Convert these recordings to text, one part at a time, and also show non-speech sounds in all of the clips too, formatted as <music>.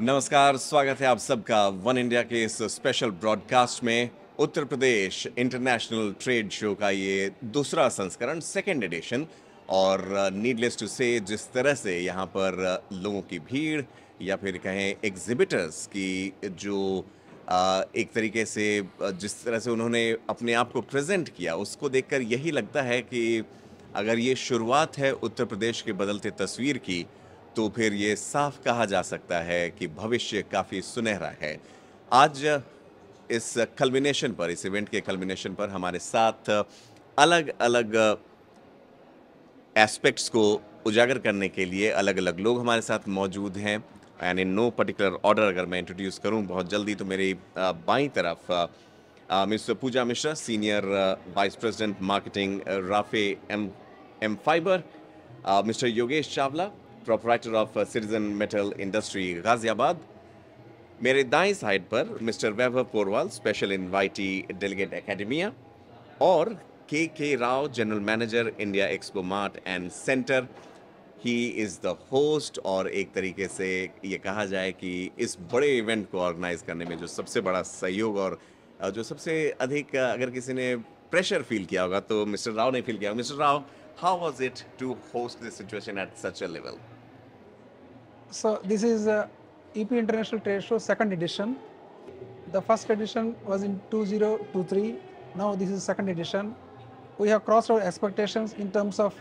नमस्कार स्वागत है आप सबका वन इंडिया के इस स्पेशल ब्रॉडकास्ट में Uttar Pradesh international trade show का ये दूसरा संस्करण सेकेंड एडिशन और नीडलेस टू से जिस तरह से यहाँ पर लोगों की भीड़ या फिर कहें एग्जिबिटर्स की जो एक तरीके से जिस तरह से उन्होंने अपने आप को प्रेजेंट किया उसको देखकर यही लगता है कि अगर ये शुरुआत है उत्तर प्रदेश के बदलते तस्वीर की तो फिर ये साफ कहा जा सकता है कि भविष्य काफ़ी सुनहरा है आज इस कल्बिनेशन पर इस इवेंट के कल्बिनेशन पर हमारे साथ अलग अलग एस्पेक्ट्स को उजागर करने के लिए अलग अलग लोग हमारे साथ मौजूद हैं and in no particular order अगर मैं इंट्रोड्यूस करूं बहुत जल्दी तो मेरी बाई तरफ miss Pooja Mishra senior vice president marketing Raphe M M fibre mister Yogesh Chawla proprietor of citizen metal industry Ghaziabad मेरे दाएं साइड पर mister Vaibhav Porwal special invitee delegate academia और K K Rao general manager India expo mart and centre he is the host और एक तरीके से ये कहा जाए कि इस बड़े इवेंट को ऑर्गेनाइज करने में जो सबसे बड़ा सहयोग और जो सबसे अधिक अगर किसी ने प्रेशर फील किया होगा तो मिस्टर राव ने फील किया mister Rao how was it to host this situation at such a level So this is uh, EP International Trade Show second edition. The first edition was in 2023. Now this is second edition. We have crossed our expectations in terms of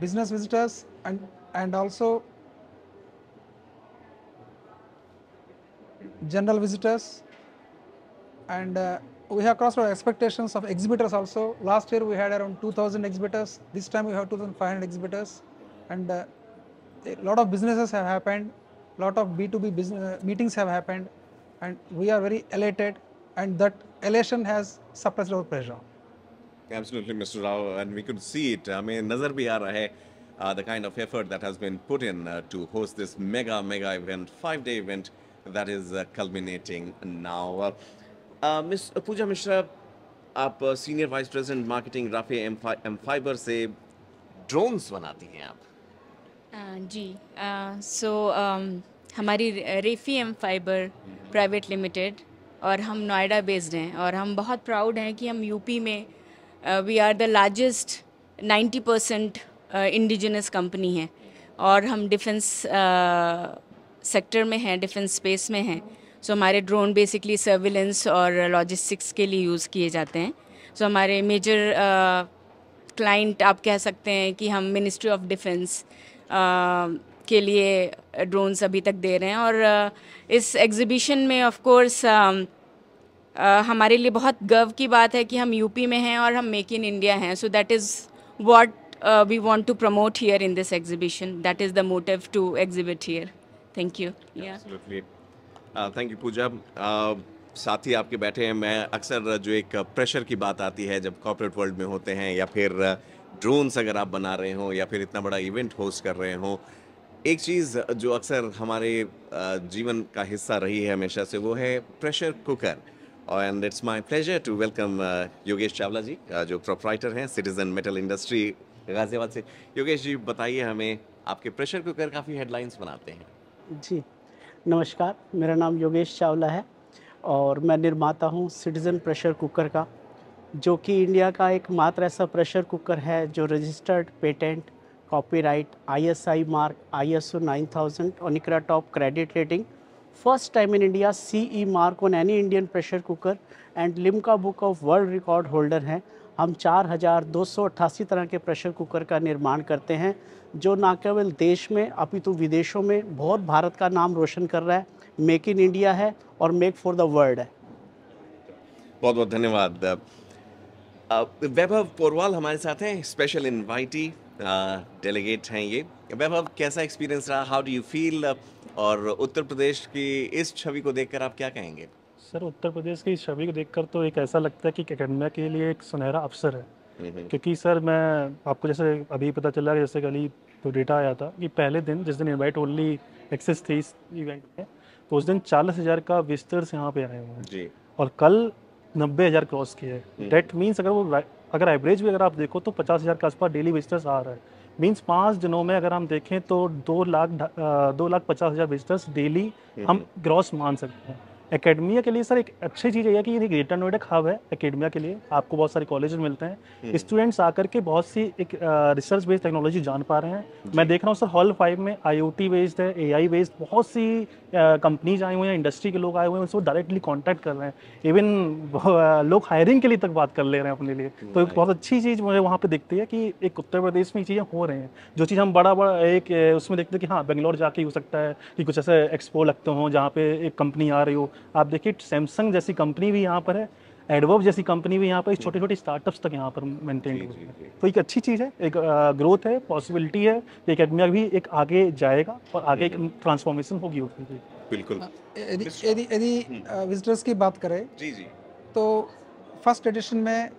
business visitors and and also general visitors and uh, we have crossed our expectations of exhibitors also. Last year we had around 2000 exhibitors, this time we have 2500 exhibitors and uh, a lot of businesses have happened, lot of B2B business, meetings have happened, and we are very elated, and that elation has suppressed our pressure. Absolutely, Mr. Rao, and we could see it. I mean, nazar bhi hai. Uh, the kind of effort that has been put in uh, to host this mega, mega event, five day event that is uh, culminating now. Uh, uh Ms. Pooja Mishra, आप senior vice president marketing Raphe M fibre से drones बनाती हैं आप Uh, जी so uh, um, हमारी Raphe M fibre private limited और हम Noida based हैं और हम बहुत प्राउड हैं कि हम यूपी में we are the largest 90 percent indigenous company है और हम डिफेंस सेक्टर uh, में हैं डिफेंस स्पेस में हैं सो so, हमारे ड्रोन बेसिकली सर्विलेंस और लॉजिस्टिक्स के लिए यूज़ किए जाते हैं सो so, हमारे मेजर क्लाइंट आप कह सकते हैं कि हम मिनिस्ट्री ऑफ डिफेंस के लिए ड्रोन्स अभी तक दे रहे हैं और इस एग्ज़िबिशन में ऑफ कोर्स हमारे लिए बहुत गर्व की बात है कि हम यूपी में हैं और हम मेक इन इंडिया हैं so that is what we want to promote here in this exhibition that is the motive to exhibit here thank you thank you Pooja साथ ही आपके बैठे हैं मैं अक्सर जो एक प्रेशर की बात आती है जब कॉर्पोरेट वर्ल्ड में होते हैं या फिर ड्रोन्स अगर आप बना रहे हों या फिर इतना बड़ा इवेंट होस्ट कर रहे हों एक चीज़ जो अक्सर हमारे जीवन का हिस्सा रही है हमेशा से वो है pressure cooker and it's my pleasure to welcome Yogesh Chawla ji जो प्रोपराइटर हैं सिटीज़न मेटल इंडस्ट्री गाज़ियाबाद से योगेश जी बताइए हमें आपके प्रेशर कुकर काफ़ी हेडलाइंस बनाते हैं जी नमस्कार मेरा नाम योगेश चावला है और मैं निर्माता हूँ सिटीज़न प्रेशर कुकर का जो कि इंडिया का एक मात्र ऐसा प्रेशर कुकर है जो registered patent copyright ISI mark ISO 9000 और निकरा top credit rating first time in India CE mark on any Indian pressure cooker and Limca book of world record holder हैं हम चार तरह के प्रेशर कुकर का निर्माण करते हैं जो ना केवल देश में अपितु विदेशों में बहुत भारत का नाम रोशन कर रहा है मेक इन इंडिया है और मेक फॉर द वर्ल्ड है बहुत बहुत धन्यवाद वैभव पोरवाल हमारे साथ हैं स्पेशल इनवाइटी डेलीगेट हैं ये वैभव कैसा एक्सपीरियंस रहा हाउ डू यू फील और उत्तर प्रदेश की इस छवि को देखकर आप क्या कहेंगे सर उत्तर प्रदेश की इस छवि को देखकर तो एक ऐसा लगता है कि अकेडमिया के लिए एक सुनहरा अवसर है हम्म, हम्म। क्योंकि सर मैं आपको जैसे अभी पता चला जैसे कल तो डेटा आया था कि पहले दिन जिस दिन इन्वाइट ओनली एक्सेस थी इस इवेंट में तो उस दिन चालीस हज़ार का से यहाँ पे आए हुए हैं और कल नब्बे हज़ार क्रॉस किया है डेट मीन्स अगर वो अगर एवरेज भी अगर आप देखो तो पचास हज़ार के आसपास डेली विजिटर्स आ रहा है मीन्स पाँच दिनों में अगर हम देखें तो दो लाख दो लाख पचास हज़ार विजिटर्स हम्म। डेली हम ग्रॉस मान सकते हैं एकेडमिया के लिए सर एक अच्छी चीज़ है कि ये ग्रेटर नोएडा हब है एकेडमिया के लिए आपको बहुत सारे कॉलेज मिलते हैं स्टूडेंट्स हम्म। आकर के बहुत सी एक रिसर्च बेस्ड टेक्नोलॉजी जान पा रहे हैं मैं देख रहा हूँ सर हॉल फाइव में आई बेस्ड है ए बेस्ड बहुत सी कंपनीज आई हुई हैं इंडस्ट्री के लोग आए हुए हैं उनसे डायरेक्टली कॉन्टैक्ट कर रहे हैं इवन लोग हायरिंग के लिए तक बात कर ले रहे हैं अपने लिए तो एक बहुत अच्छी चीज़ मुझे वहाँ पर दिखती है कि एक उत्तर प्रदेश में चीज़ें हो रही हैं जो चीज़ हम बड़ा बड़ा एक उसमें देखते हैं कि हाँ बेंगलोर जाके हो सकता है कि कुछ ऐसे एक्सपो लगते हों जहाँ पे एक कंपनी आ रही हो आप देखिए सैमसंग जैसी कंपनी भी यहाँ पर है एडवर्ब जैसी कंपनी भी यहाँ पर छोटे छोटे स्टार्टअप्स तक यहाँ पर मेंटेन हुई है तो एक अच्छी चीज़ है एक ग्रोथ है पॉसिबिलिटी है कि अकेडमिया भी एक आगे जाएगा और आगे एक ट्रांसफॉर्मेशन होगी उसमें बिल्कुल यदि यदि विजिटर्स हम्म। की बात करें जी जी तो फर्स्ट एडिशन में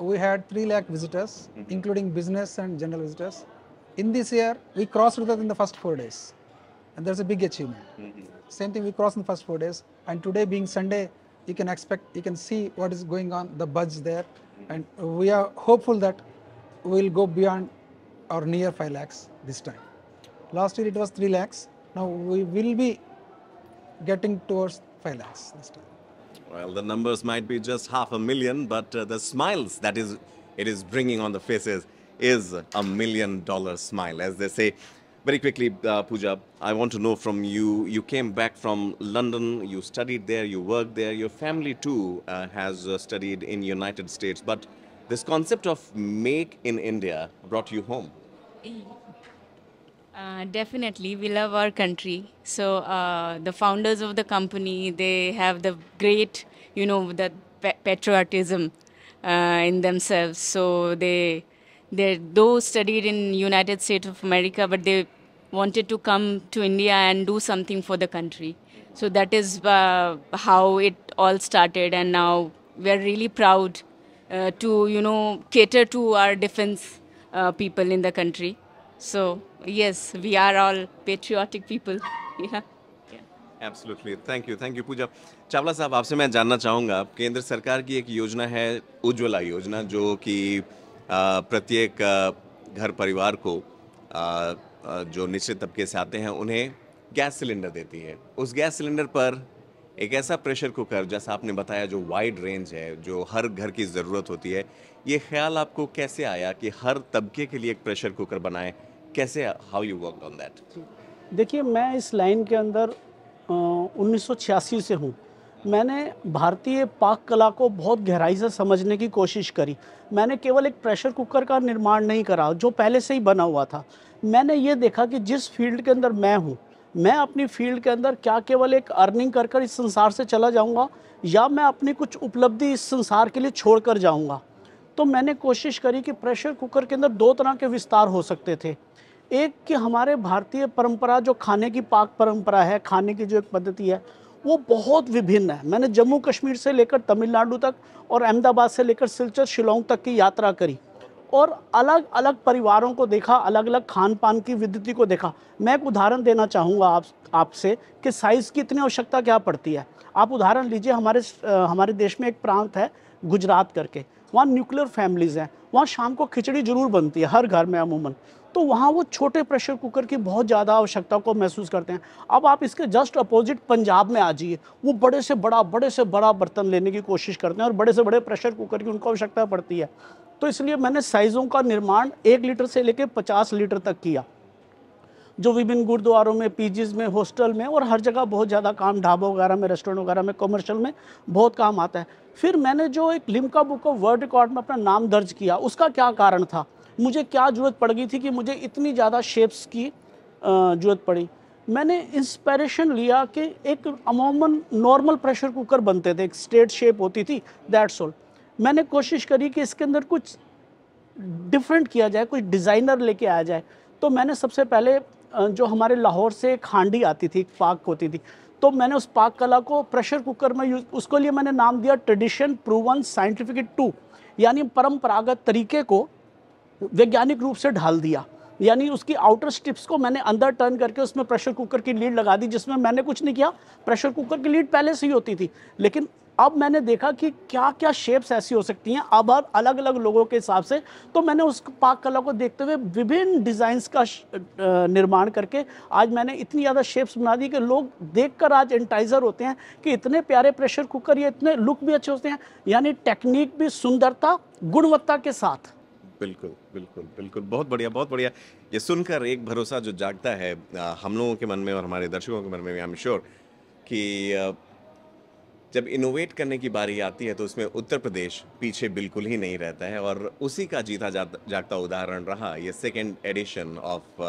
we had three lakh visitors including business and general visitors in this year we cross we crossed that in the first four days and that's a Same thing we crossed in first four days. And today being Sunday, you can expect, you can see what is going on, the budge there. And we are hopeful that we'll go beyond or near 5 lakhs this time. Last year it was 3 lakhs. Now we will be getting towards 5 lakhs this time. Well, the numbers might be just half a million, but uh, the smiles that is it is bringing on the faces is a million dollar smile, as they say. Very quickly, uh, Pooja, I want to know from you. You came back from London. You studied there. You worked there. Your family too uh, has uh, studied in United States. But this concept of make in India brought you home. Uh, definitely, we love our country. So uh, the founders of the company, they have the great, you know, the patriotism uh, in themselves. So they they though studied in United States of America, but they wanted to come to India and do something for the country. So that is uh, how it all started, and now we're really proud uh, to you know cater to our defense uh, people in the country. So yes, we are all patriotic people. <laughs> yeah. Absolutely thank you thank you Pooja Chawla साहब आपसे मैं जानना चाहूँगा केंद्र सरकार की एक योजना है उज्ज्वला योजना जो कि प्रत्येक घर परिवार को जो निचले तबके से आते हैं उन्हें गैस सिलेंडर देती है उस गैस सिलेंडर पर एक ऐसा प्रेशर कुकर जैसा आपने बताया जो वाइड रेंज है जो हर घर की ज़रूरत होती है ये ख्याल आपको कैसे आया कि हर तबके के लिए एक प्रेशर कुकर बनाए कैसे how you work on that देखिए मैं इस लाइन के अंदर उन्नीस से हूँ मैंने भारतीय पाक कला को बहुत गहराई से समझने की कोशिश करी मैंने केवल एक प्रेशर कुकर का निर्माण नहीं करा जो पहले से ही बना हुआ था मैंने ये देखा कि जिस फील्ड के अंदर मैं हूँ मैं अपनी फील्ड के अंदर क्या केवल एक अर्निंग कर कर इस संसार से चला जाऊँगा या मैं अपनी कुछ उपलब्धि इस संसार के लिए छोड़ कर जाऊँगा तो मैंने कोशिश करी कि प्रेशर कुकर के अंदर दो तरह के विस्तार हो सकते थे एक कि हमारे भारतीय परंपरा जो खाने की पाक परंपरा है खाने की जो एक पद्धति है वो बहुत विभिन्न है मैंने जम्मू कश्मीर से लेकर तमिलनाडु तक और अहमदाबाद से लेकर सिलचर शिलोंग तक की यात्रा करी और अलग अलग परिवारों को देखा अलग अलग खान पान की विद्युति को देखा मैं एक उदाहरण देना चाहूँगा आप आपसे कि साइज़ की इतनी आवश्यकता क्या पड़ती है आप उदाहरण लीजिए हमारे हमारे देश में एक प्रांत है गुजरात करके वहाँ न्यूक्लियर फैमिलीज़ हैं वहाँ शाम को खिचड़ी ज़रूर बनती है हर घर में अमूमन तो वहाँ वो छोटे प्रेशर कुकर की बहुत ज़्यादा आवश्यकता को महसूस करते हैं अब आप इसके जस्ट अपोजिट पंजाब में आ जाइए वो बड़े से बड़ा बड़े से बड़ा बर्तन लेने की कोशिश करते हैं और बड़े से बड़े प्रेशर कुकर की उनको आवश्यकता पड़ती है तो इसलिए मैंने साइज़ों का निर्माण एक लीटर से लेकर पचास लीटर तक किया जो विभिन्न गुरुद्वारों में पीजीज में हॉस्टल में और हर जगह बहुत ज़्यादा काम ढाबा वगैरह में रेस्टोरेंट वगैरह में कमर्शियल में बहुत काम आता है फिर मैंने जो एक Limca book of world record में अपना नाम दर्ज किया उसका क्या कारण था मुझे क्या ज़रूरत पड़ गई थी कि मुझे इतनी ज़्यादा शेप्स की ज़रूरत पड़ी मैंने इंस्पिरेशन लिया कि एक अमूमन नॉर्मल प्रेशर कुकर बनते थे एक स्ट्रेट शेप होती थी दैट्स ऑल मैंने कोशिश करी कि इसके अंदर कुछ डिफरेंट किया जाए कुछ डिज़ाइनर लेके आया जाए तो मैंने सबसे पहले जो हमारे लाहौर से एक हांडी आती थी पाक होती थी तो मैंने उस पाक कला को प्रेशर कुकर में यूज उसको लिए मैंने नाम दिया ट्रेडिशन प्रूवन साइंटिफिक टू यानी परम्परागत तरीके को वैज्ञानिक रूप से ढाल दिया यानी उसकी आउटर स्ट्रिप्स को मैंने अंदर टर्न करके उसमें प्रेशर कुकर की लीड लगा दी जिसमें मैंने कुछ नहीं किया प्रेशर कुकर की लीड पहले से ही होती थी लेकिन अब मैंने देखा कि क्या क्या शेप्स ऐसी हो सकती हैं अब और अलग अलग लोगों के हिसाब से तो मैंने उस पाक कला को देखते हुए विभिन्न डिज़ाइंस का निर्माण करके आज मैंने इतनी ज़्यादा शेप्स बना दी कि लोग देखकर आज एंटाइज़र होते हैं कि इतने प्यारे प्रेशर कुकर ये इतने लुक भी अच्छे होते हैं यानी टेक्निक भी सुंदरता गुणवत्ता के साथ बिल्कुल बिल्कुल बिल्कुल बहुत बढ़िया बहुत बढ़िया ये सुनकर एक भरोसा जो जागता है हम लोगों के मन में और हमारे दर्शकों के मन में आई एम श्योर कि जब इनोवेट करने की बारी आती है तो उसमें उत्तर प्रदेश पीछे बिल्कुल ही नहीं रहता है और उसी का जीता जागता उदाहरण रहा ये second edition of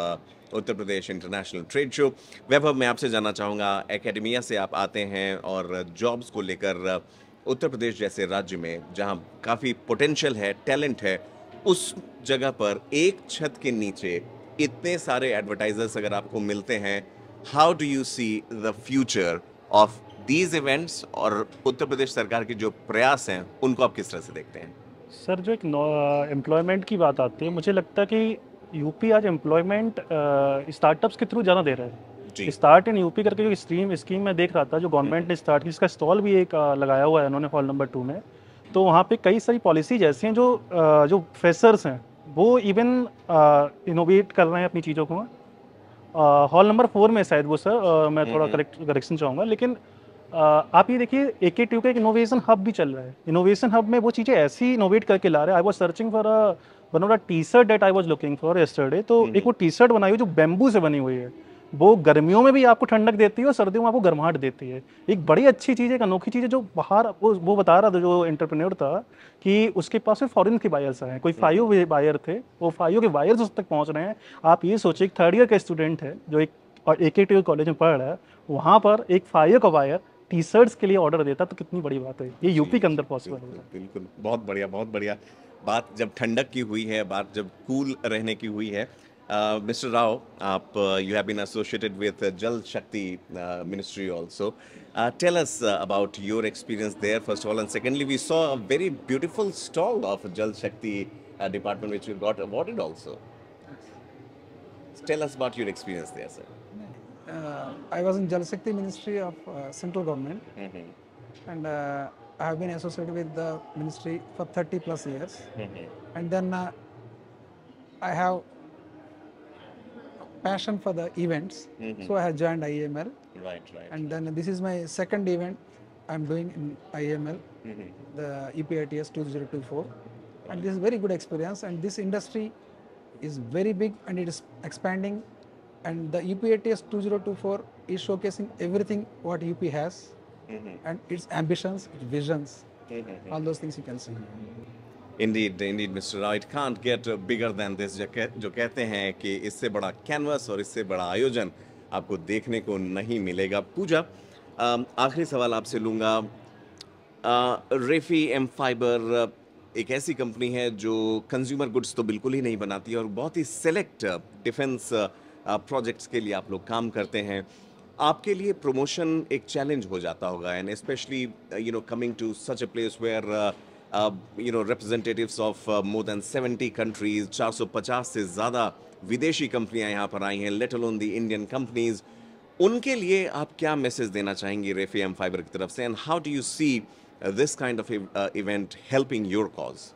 Uttar Pradesh international trade show Vaibhav मैं आपसे जानना चाहूँगा एकेडमिया से आप आते हैं और जॉब्स को लेकर उत्तर प्रदेश जैसे राज्य में जहाँ काफ़ी पोटेंशियल है टैलेंट है उस जगह पर एक छत के नीचे इतने सारे एडवर्टाइजर्स अगर आपको मिलते हैं how do you see the future of these events और उत्तर प्रदेश सरकार के जो प्रयास हैं उनको आप किस तरह से देखते हैं सर जो एक एम्प्लॉयमेंट की बात आती है मुझे लगता है कि यूपी आज एम्प्लॉयमेंट स्टार्टअप्स के थ्रू ज़्यादा दे रहा है स्टार्ट इन यूपी करके जो स्ट्रीम स्कीम में देख रहा था जो गवर्नमेंट हम्म। ने स्टार्ट की इसका स्टॉल भी एक लगाया हुआ है उन्होंने हॉल नंबर टू में तो वहाँ पे कई सारी पॉलिसीज ऐसी हैं जो जो फ्रेशर्स हैं वो इवन इनोवेट कर रहे हैं अपनी चीज़ों को हॉल नंबर फोर में शायद वो सर मैं थोड़ा करेक्ट हम्म, करेक्शन हम्म। चाहूँगा लेकिन आप ये देखिए ए के ट्यू का एक इनोवेशन हब भी चल रहा है इनोवेशन हब में वो चीज़ें ऐसी इनोवेट करके ला रहे हैं I was searching for one of the T shirt that I was looking for yesterday तो हम्म, एक वो टी शर्ट बनाई हुई जो बेम्बू से बनी हुई है वो गर्मियों में भी आपको ठंडक देती है और सर्दियों में आपको गर्माहट देती है एक बड़ी अच्छी चीज़ एक अनोखी चीज़ है जो बाहर वो वो बता रहा था जो इंटरप्रेन्योर था कि उसके पास में फॉरन के बायर्स हैं कोई फाइव हम्म। बायर थे वो फाइव के बायर्स उस तक पहुँच रहे हैं आप ये सोचिए एक थर्ड ईयर का स्टूडेंट है जो एक और एक एक कॉलेज में पढ़ रहा है वहाँ पर एक फाइव का वायर टी शर्ट्स के लिए ऑर्डर देता तो कितनी बड़ी बात है ये यूपी के अंदर पॉसिबल होता है बिल्कुल बहुत बढ़िया बहुत बढ़िया बात जब ठंडक की हुई है बात जब कूल रहने की हुई है Uh, Mr. Rao, uh, you have been associated with uh, Jal Shakti uh, Ministry also. Uh, tell us uh, about your experience there, first of all. And secondly, we saw a very beautiful stall of Jal Shakti department, which you got awarded also. Tell us about your experience there, sir. I was in Jal Shakti Ministry of Central Government. Mm -hmm. And I have been associated with the ministry for 30 plus years. Mm -hmm. And then I have passion for the events, mm-hmm. so I have joined IML. Right, right. And then this is my second event I'm doing in IML, mm-hmm. the EPITS 2024. Right. And this is very good experience. And this industry is very big and it is expanding. And the EPITS 2024 is showcasing everything what UP has mm-hmm. and its ambitions, its visions, mm-hmm. all those things you can see. Indeed indeed mister right can't get bigger than this जो कहते हैं कि इससे बड़ा canvas और इससे बड़ा आयोजन आपको देखने को नहीं मिलेगा पूजा आखिरी सवाल आपसे लूँगा रेफी एम फाइबर एक ऐसी कंपनी है जो कंज्यूमर गुड्स तो बिल्कुल ही नहीं बनाती है और बहुत ही सेलेक्ट डिफेंस प्रोजेक्ट्स के लिए आप लोग काम करते हैं आपके लिए प्रमोशन एक चैलेंज हो जाता होगा and specially you know coming to such a place where you know representatives of more than 70 countries 450 से ज़्यादा विदेशी कंपनियां यहाँ पर आई हैं let alone the Indian companies उनके लिए आप क्या मैसेज देना चाहेंगे रेफी एम फाइबर की तरफ से and how do you see this kind of event helping your cause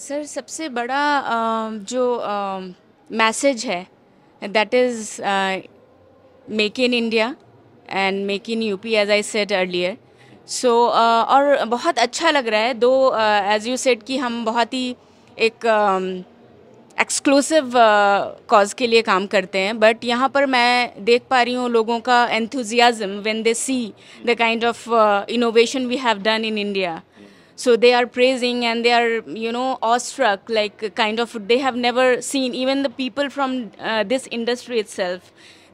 sir सबसे बड़ा um, um, uh, जो मैसेज uh, है that is make in India and make in UP as I said earlier so so, uh, और बहुत अच्छा लग रहा है दो एज यू सेड कि हम बहुत ही एक exclusive um, uh, cause uh, के लिए काम करते हैं बट यहाँ पर मैं देख पा रही हूँ लोगों का enthusiasm when they see the kind of innovation we have done in India so they are praising and they are you know awestruck like kind of they have never seen even the people from this industry it's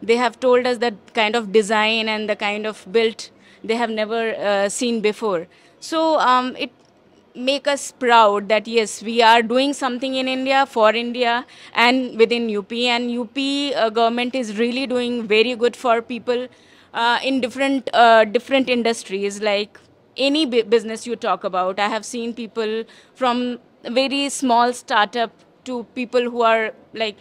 they have told us the kind of design and the kind of built they have never uh, seen before. So um, it make us proud that yes we are doing something in india for india and within up and up uh, government is really doing very good for people uh, in different uh, different industries like any business you talk about i have seen people from very small startup to people who are like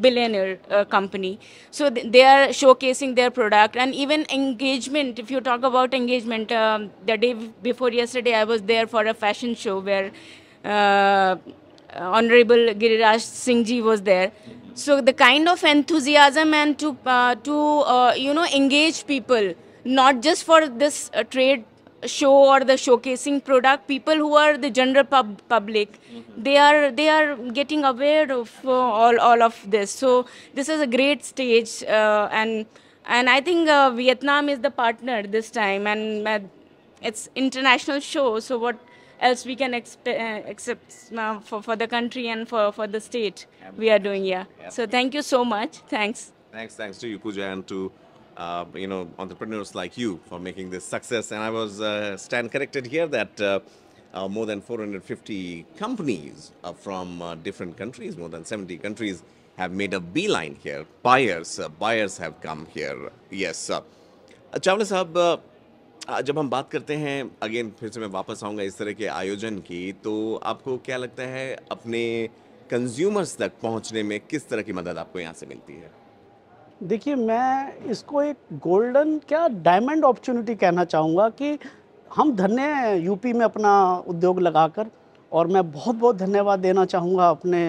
billionaire uh, company. So th they are showcasing their product and even engagement. If you talk about engagement, um, the day before yesterday, I was there for a fashion show where uh, Honorable Giriraj Singhji was there. So the kind of enthusiasm and to uh, to uh, you know engage people not just for this uh, trade show or the showcasing product people who are the general pub- public mm-hmm. they are they are getting aware of uh, all all of this so this is a great stage uh, and and i think uh, vietnam is the partner this time and it's international show so what else we can expe- uh, accept uh, for for the country and for for the state we are doing here. yeah so thank you so much thanks thanks thanks to you puja and to uh, you know, entrepreneurs like you for making this success. And I was uh, stand corrected here that uh, uh, more than 450 companies from uh, different countries, more than 70 countries, have made a beeline here. Buyers, uh, buyers have come here. Yes. Chawla साहब जब हम बात करते हैं again फिर से मैं वापस आऊँगा इस तरह के आयोजन की तो आपको क्या लगता है अपने कंज्यूमर्स तक पहुँचने में किस तरह की मदद आपको यहाँ से मिलती है देखिए मैं इसको एक गोल्डन क्या डायमंड अपॉर्चुनिटी कहना चाहूँगा कि हम धन्य हैं यूपी में अपना उद्योग लगाकर और मैं बहुत बहुत धन्यवाद देना चाहूँगा अपने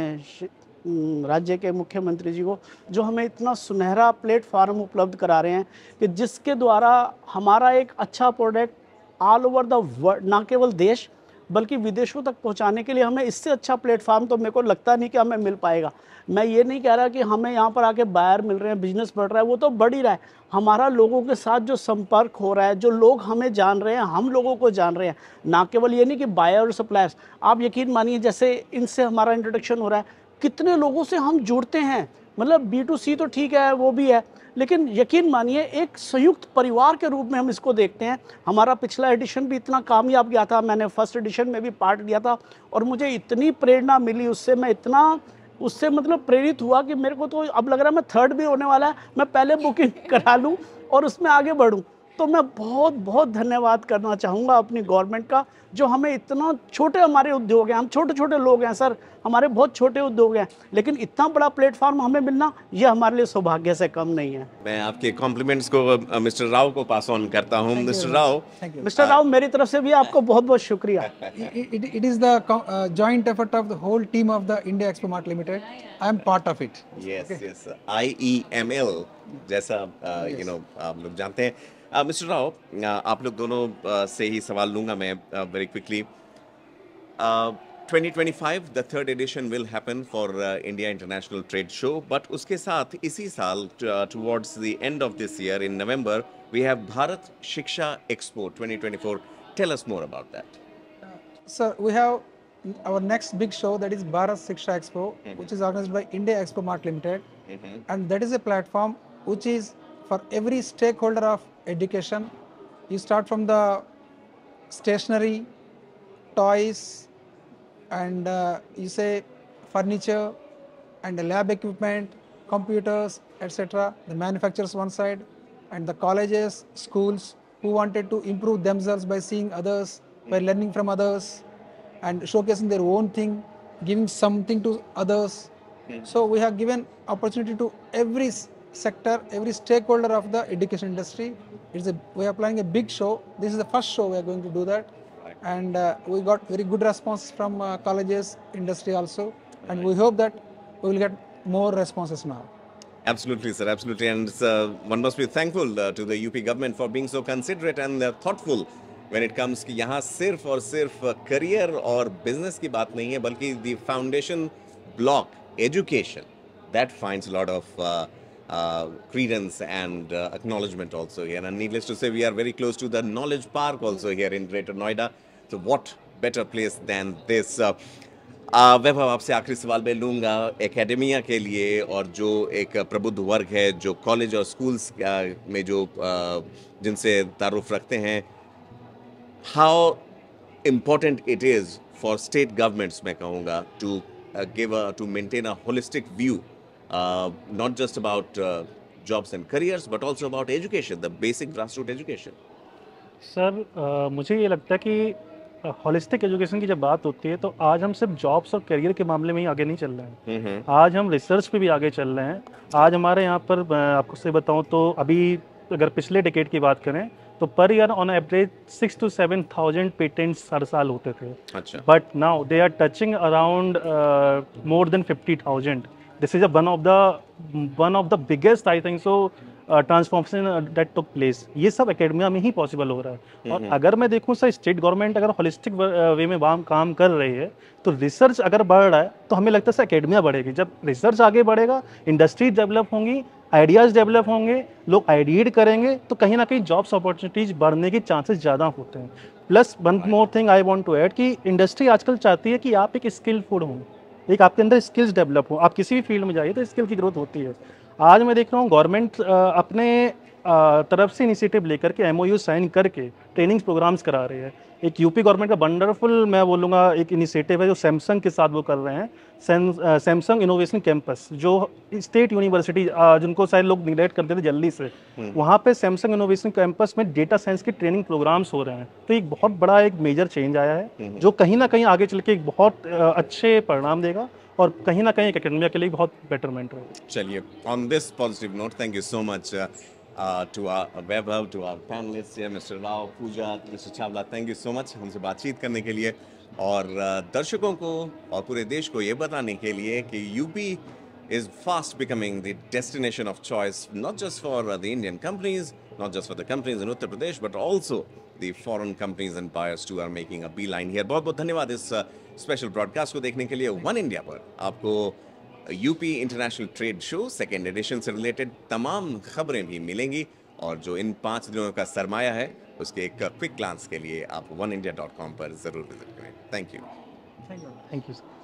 राज्य के मुख्यमंत्री जी को जो हमें इतना सुनहरा प्लेटफार्म उपलब्ध करा रहे हैं कि जिसके द्वारा हमारा एक अच्छा product all over the world ना केवल देश बल्कि विदेशों तक पहुंचाने के लिए हमें इससे अच्छा प्लेटफार्म तो मेरे को लगता नहीं कि हमें मिल पाएगा मैं ये नहीं कह रहा कि हमें यहाँ पर आके बायर मिल रहे हैं बिजनेस बढ़ रहा है वो तो बढ़ ही रहा है हमारा लोगों के साथ जो संपर्क हो रहा है जो लोग हमें जान रहे हैं हम लोगों को जान रहे हैं ना केवल ये नहीं कि बायर और सप्लायर्स आप यकीन मानिए जैसे इनसे हमारा इंट्रोडक्शन हो रहा है कितने लोगों से हम जुड़ते हैं मतलब बी टू सी तो ठीक है वो भी है लेकिन यकीन मानिए एक संयुक्त परिवार के रूप में हम इसको देखते हैं हमारा पिछला एडिशन भी इतना कामयाब गया था मैंने फर्स्ट एडिशन में भी पार्ट लिया था और मुझे इतनी प्रेरणा मिली उससे मैं इतना उससे मतलब प्रेरित हुआ कि मेरे को तो अब लग रहा है मैं थर्ड भी होने वाला है मैं पहले बुकिंग <laughs> करा लूँ और उसमें आगे बढ़ूँ तो मैं बहुत बहुत धन्यवाद करना चाहूँगा अपनी गवर्नमेंट का जो हमें इतना छोटे हमारे उद्योग हैं हम छोटे छोटे लोग हैं सर हमारे बहुत छोटे उद्योग हैं लेकिन इतना बड़ा प्लेटफॉर्म हमें मिलना यह हमारे लिए सौभाग्य से कम नहीं है मैं आपके कॉम्प्लीमेंट्स को मिस्टर राव को पास ऑन करता हूँ मिस्टर राव मिस्टर राव मेरी तरफ से भी आपको बहुत बहुत शुक्रिया it is the joint effort of the whole team of the India expo mart limited I am part of it yes yes I E M L जैसा यू नो आप लोग जानते हैं मिस्टर uh, राव uh, आप लोग दोनों uh, से ही सवाल लूँगा मैं very quickly 2025 the third edition will happen for India international trade show but उसके साथ इसी साल towards the end of this year in November we have Bharat Shiksha expo 2024 tell us more about that sir we have our next big show that is Bharat Shiksha Expo, mm -hmm. which is organized by India Expo Mart Limited, mm -hmm. and that is a platform which is for every stakeholder of education. You start from the stationery, toys, and uh, you say furniture and lab equipment, computers, etc. The manufacturers one side, and the colleges, schools who wanted to improve themselves by seeing others, by learning from others, and showcasing their own thing, giving something to others. Hmm. So we have given opportunity to every sector, every stakeholder of the education industry. It's a, we are planning a big show. This is the first show we are going to do that. Right. And uh, we got very good response from uh, colleges, industry also. And we hope that we will get more responses now. Absolutely, sir. Absolutely. And uh, one must be thankful uh, to the UP government for being so considerate and uh, thoughtful when it comes to here सिर्फ or सिर्फ career or business, की बात the foundation block education that finds a lot of uh, uh, credence and uh, acknowledgement also here. And needless to say, we are very close to the Knowledge Park also here in Greater Noida. So what better place than this? Uh, वैभव आपसे आखिरी सवाल मैं लूँगा academia के लिए और जो एक प्रबुद्ध वर्ग है जो कॉलेज और स्कूल्स में जो जिनसे तारुफ रखते हैं how important it is for state governments मैं कहूँगा to give to maintain a holistic view uh, not just about uh, jobs and careers, but also about education, the basic grassroots education. Sir, आ, uh, मुझे ये लगता है कि holistic uh, education की जब बात होती है तो आज हम सिर्फ जॉब्स और करियर के मामले में ही आगे नहीं चल रहे हैं हम्म, हम्म। आज हम रिसर्च पे भी आगे चल रहे हैं आज हमारे यहाँ पर आपको से बताऊँ तो अभी अगर पिछले डिकेट की बात करें तो per year on average six to seven thousand patents हर साल होते थे but now they are touching around more than fifty thousand this is a one of the one of the biggest I think so transformation that took place ये सब academia में ही possible हो रहा है हम्म, और हम्म। अगर मैं देखूँ सर स्टेट गवर्नमेंट अगर होलिस्टिक वे uh, में वहाँ काम कर रही है तो रिसर्च अगर बढ़ रहा है तो हमें लगता है सर अकेडमिया बढ़ेगी जब रिसर्च आगे बढ़ेगा इंडस्ट्री डेवलप होंगी आइडियाज़ डेवलप होंगे लोग आइडिएट करेंगे तो कहीं ना कहीं जॉब्स अपॉर्चुनिटीज बढ़ने के चांसेस ज़्यादा होते हैं plus one more thing I want to add कि इंडस्ट्री आजकल चाहती है कि आप एक स्किलफुल हों एक आपके अंदर स्किल्स डेवलप हो आप किसी भी फील्ड में जाइए तो स्किल की ग्रोथ होती है आज मैं देख रहा हूँ गवर्नमेंट अपने तरफ से इनिशिएटिव लेकर के एम साइन करके ट्रेनिंग्स प्रोग्राम्स करा रहे हैं एक यूपी गवर्नमेंट का वंडरफुल मैं बोलूँगा एक इनिशिएटिव है जो सैमसंग के साथ वो कर रहे हैं सैमसंग इनोवेशन कैंपस जो स्टेट यूनिवर्सिटी जिनको शायद लोग निगलेक्ट करते थे जल्दी से हम्म। वहाँ पे सैमसंग इनोवेशन कैंपस में डेटा साइंस के ट्रेनिंग प्रोग्राम्स हो रहे हैं तो एक बहुत बड़ा एक मेजर चेंज आया है हम्म। जो कहीं ना कहीं आगे चल के एक बहुत अच्छे परिणाम देगा और कहीं ना कहीं एक अकेडमिया के लिए बहुत बेटरमेंट रहेगा चलिए on this positive note thank you so much uh, to our Vaibhav, to our panelists here, Mr. Rao, Pooja, Mr. Chavla, thank you so much for talking to us. And for the viewers and the whole country to tell के that कि UP is fast becoming the destination of choice not just for the Indian companies, not just for the companies in Uttar Pradesh, but also the foreign companies and buyers too are making a beeline here. बहुत बहुत धन्यवाद इस special broadcast को देखने के लिए one India पर आपको UP international trade show second edition से रिलेटेड तमाम खबरें भी मिलेंगी और जो इन पाँच दिनों का सरमाया है उसके एक क्विक ग्लांस के लिए आप वन इंडिया डॉट कॉम पर ज़रूर विजिट करें thank you thank you sir